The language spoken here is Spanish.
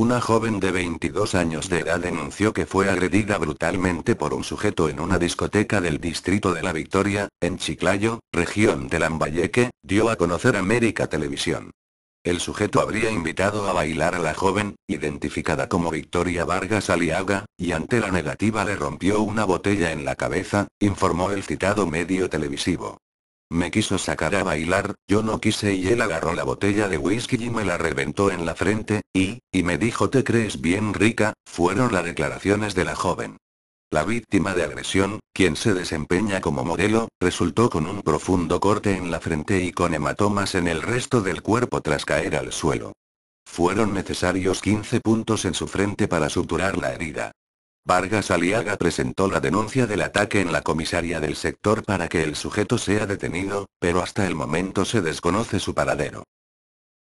Una joven de 22 años de edad denunció que fue agredida brutalmente por un sujeto en una discoteca del distrito de La Victoria, en Chiclayo, región de Lambayeque, dio a conocer América Televisión. El sujeto habría invitado a bailar a la joven, identificada como Victoria Vargas Aliaga, y ante la negativa le rompió una botella en la cabeza, informó el citado medio televisivo. Me quiso sacar a bailar, yo no quise y él agarró la botella de whisky y me la reventó en la frente, y, y me dijo te crees bien rica, fueron las declaraciones de la joven. La víctima de agresión, quien se desempeña como modelo, resultó con un profundo corte en la frente y con hematomas en el resto del cuerpo tras caer al suelo. Fueron necesarios 15 puntos en su frente para suturar la herida. Vargas Aliaga presentó la denuncia del ataque en la comisaría del sector para que el sujeto sea detenido, pero hasta el momento se desconoce su paradero.